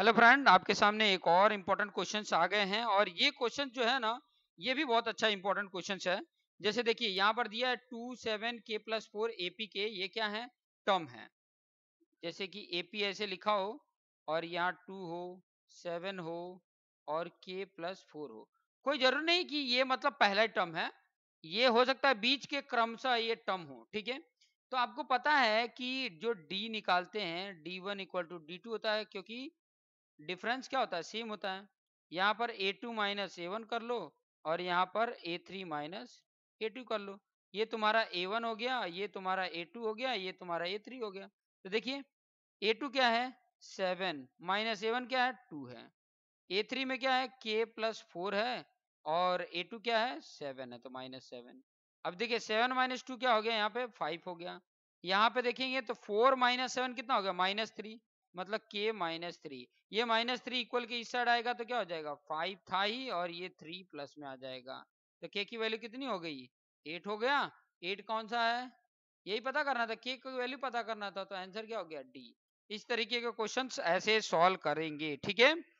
hello friend आपके सामने एक और इम्पोर्टेंट क्वेश्चन आ गए हैं और ये क्वेश्चन जो है ना ये भी बहुत अच्छा इम्पोर्टेंट क्वेश्चन है जैसे देखिए यहाँ पर दिया है टू सेवन के प्लस फोर एपी के ये क्या है टर्म है जैसे कि एपी ऐसे लिखा हो और यहाँ टू हो सेवन हो और के प्लस फोर हो कोई जरूर नहीं कि ये मतलब पहला टर्म है ये हो सकता है बीच के क्रम से ये टर्म हो ठीक है तो आपको पता है कि जो डी निकालते हैं D one equal to D two होता है क्योंकि डिफरेंस क्या होता है सेम होता है यहाँ पर A two minus A one कर लो और यहाँ पर A three minus A two कर लो ये तुम्हारा ए वन हो गया ये तुम्हारा ए टू हो गया ये तुम्हारा ए थ्री हो गया तो देखिए ए टू क्या है सेवन माइनस ए वन क्या है टू है ए थ्री में क्या है के प्लस फोर है और ए टू क्या है सेवन है तो माइनस सेवन अब देखिए सेवन माइनस टू क्या हो गया यहाँ पे फाइव हो गया यहाँ पे देखेंगे तो फोर माइनस सेवन कितना हो गया माइनस थ्री मतलब के माइनस थ्री ये माइनस थ्री इक्वल के इस साइड आएगा तो क्या हो जाएगा फाइव था ही और ये थ्री प्लस में आ जाएगा तो के की वैल्यू कितनी हो गई एट हो गया एट कौन सा है यही पता करना था के की वैल्यू पता करना था तो आंसर क्या हो गया डी इस तरीके के क्वेश्चन ऐसे सॉल्व करेंगे ठीक है